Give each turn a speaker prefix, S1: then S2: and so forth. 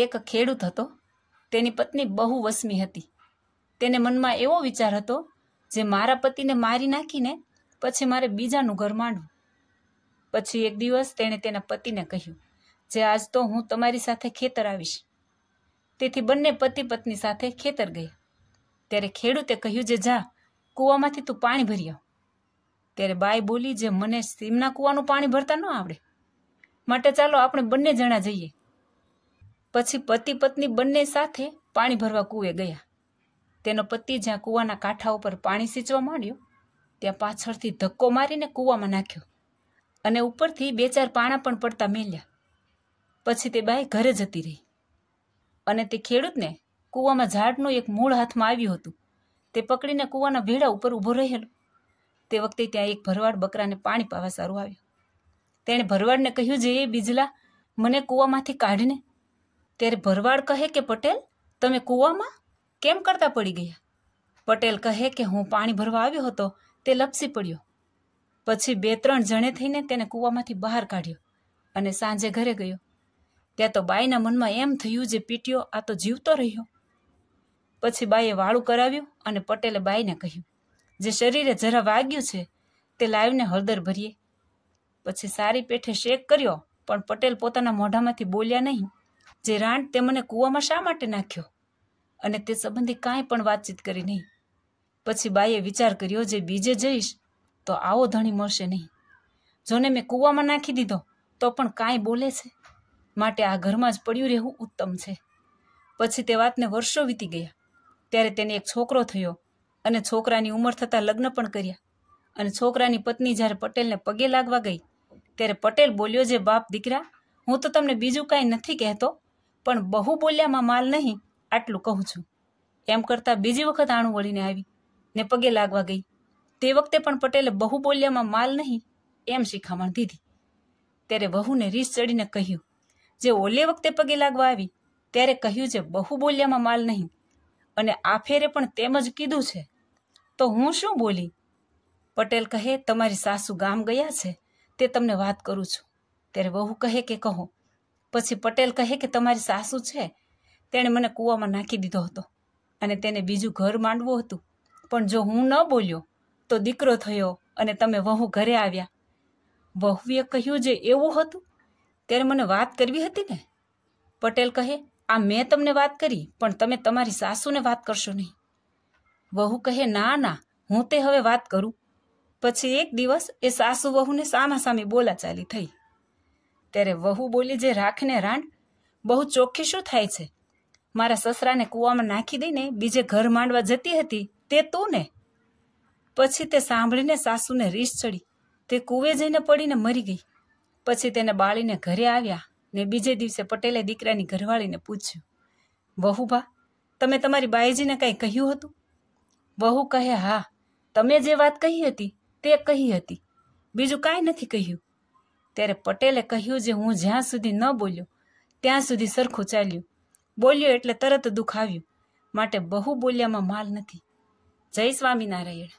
S1: એક ખેડૂત હતો તેની પત્ની બહુ વસમી હતી તેને મનમાં એવો વિચાર હતો જે મારા પતિને મારી નાખીને પછી મારે બીજાનું ઘર માંડવું પછી એક દિવસ તેણે તેના પતિને કહ્યું જે આજ તો હું તમારી સાથે ખેતર આવીશ તેથી બંને પતિ પત્ની સાથે ખેતર ગયા ત્યારે ખેડૂતે કહ્યું જે જા કૂવામાંથી તું પાણી ભરી આવ ત્યારે બાઈ બોલી જે મને સીમના કૂવાનું પાણી ભરતા ન આવડે માટે ચાલો આપણે બંને જણા જઈએ પછી પતિ પત્ની બંને સાથે પાણી ભરવા કૂવે ગયા તેનો પતિ જ્યાં કૂવાના કાંઠા ઉપર પાણી સીંચવા માંડ્યો ત્યાં પાછળથી ધક્કો મારીને કૂવામાં નાખ્યો અને ઉપરથી બે ચાર પાણા પણ પડતા મેલ્યા પછી તે બાઈ ઘરે જતી રહી અને તે ખેડૂતને કૂવામાં ઝાડનું એક મૂળ હાથમાં આવ્યું હતું તે પકડીને કૂવાના ભેડા ઉપર ઊભો રહેલો તે વખતે ત્યાં એક ભરવાડ બકરાને પાણી પાવા સારું આવ્યું તેણે ભરવાડને કહ્યું જે એ બીજલા મને કૂવામાંથી કાઢીને ત્યારે ભરવાડ કહે કે પટેલ તમે કૂવામાં કેમ કરતા પડી ગયા પટેલ કહે કે હું પાણી ભરવા આવ્યો હતો તે લપસી પડ્યો પછી બે ત્રણ જણે થઈને તેને કૂવામાંથી બહાર કાઢ્યો અને સાંજે ઘરે ગયો ત્યાં તો બાઈના મનમાં એમ થયું જે પીટ્યો આ તો જીવતો રહ્યો પછી બાઈએ વાળું કરાવ્યું અને પટેલે બાઈને કહ્યું જે શરીરે જરા વાગ્યું છે તે લાવીને હળદર ભરીએ પછી સારી પેઠે શેક કર્યો પણ પટેલ પોતાના મોઢામાંથી બોલ્યા નહીં જે રાણ તે મને કૂવામાં શા માટે નાખ્યો અને તે સંબંધી કાંઈ પણ વાતચીત કરી નહીં પછી બાઈએ વિચાર કર્યો જે બીજે જઈશ તો આવો ધણી મળશે નહીં જોને મેં કૂવામાં નાખી દીધો તો પણ કાંઈ બોલે છે માટે આ ઘરમાં જ પડ્યું રહેવું ઉત્તમ છે પછી તે વાતને વર્ષો વીતી ગયા ત્યારે તેને એક છોકરો થયો અને છોકરાની ઉંમર થતાં લગ્ન પણ કર્યા અને છોકરાની પત્ની જ્યારે પટેલને પગે લાગવા ગઈ ત્યારે પટેલ બોલ્યો જે બાપ દીકરા હું તો તમને બીજું કાંઈ નથી કહેતો પણ બહુ બોલ્યામાં માલ નહીં આટલું કહું છું એમ કરતાં બીજી વખત આણું વળીને આવી ને પગે લાગવા ગઈ તે વખતે પણ પટેલે બહુ બોલ્યામાં માલ નહીં એમ શિખામણ દીધી ત્યારે વહુને રીસ ચડીને કહ્યું જે ઓલે વખતે પગે લાગવા આવી ત્યારે કહ્યું છે બહુ બોલ્યામાં માલ નહીં અને આ ફેરે પણ તેમ જ કીધું છે તો હું શું બોલી પટેલ કહે તમારી સાસુ ગામ ગયા છે તે તમને વાત કરું છું ત્યારે વહુ કહે કે કહો પછી પટેલ કહે કે તમારી સાસુ છે તેણે મને કૂવામાં નાખી દીધો હતો અને તેને બીજું ઘર માંડવું હતું પણ જો હું ન બોલ્યો તો દીકરો થયો અને તમે વહુ ઘરે આવ્યા વહુએ કહ્યું જે એવું હતું ત્યારે મને વાત કરવી હતી ને પટેલ કહે આ મેં તમને વાત કરી પણ તમે તમારી સાસુને વાત કરશો નહીં વહુ કહે ના ના હું તે હવે વાત કરું પછી એક દિવસ એ સાસુ વહુને સામા સામે બોલા ચાલી થઈ ત્યારે વહુ બોલી જે રાખને રાણ બહુ ચોખ્ખી શું થાય છે મારા સસરાને કૂવામાં નાખી દઈને બીજે ઘર માંડવા જતી હતી તે તું ને પછી તે સાંભળીને સાસુને રીસ ચડી તે કૂવે જઈને પડીને મરી ગઈ પછી તેને બાળીને ઘરે આવ્યા ને બીજે દિવસે પટેલે દીકરાની ઘરવાળીને પૂછ્યું વહુભા તમે તમારી બાઈજીને કાંઈ કહ્યું હતું વહુ કહે હા તમે જે વાત કહી હતી તે કહી હતી બીજું કાંઈ નથી કહ્યું ત્યારે પટેલે કહ્યું જે હું જ્યાં સુધી ન બોલ્યો ત્યાં સુધી સરખું ચાલ્યું બોલ્યો એટલે તરત દુખાવ્યું માટે બહુ બોલ્યામાં માલ નથી જય સ્વામિનારાયણ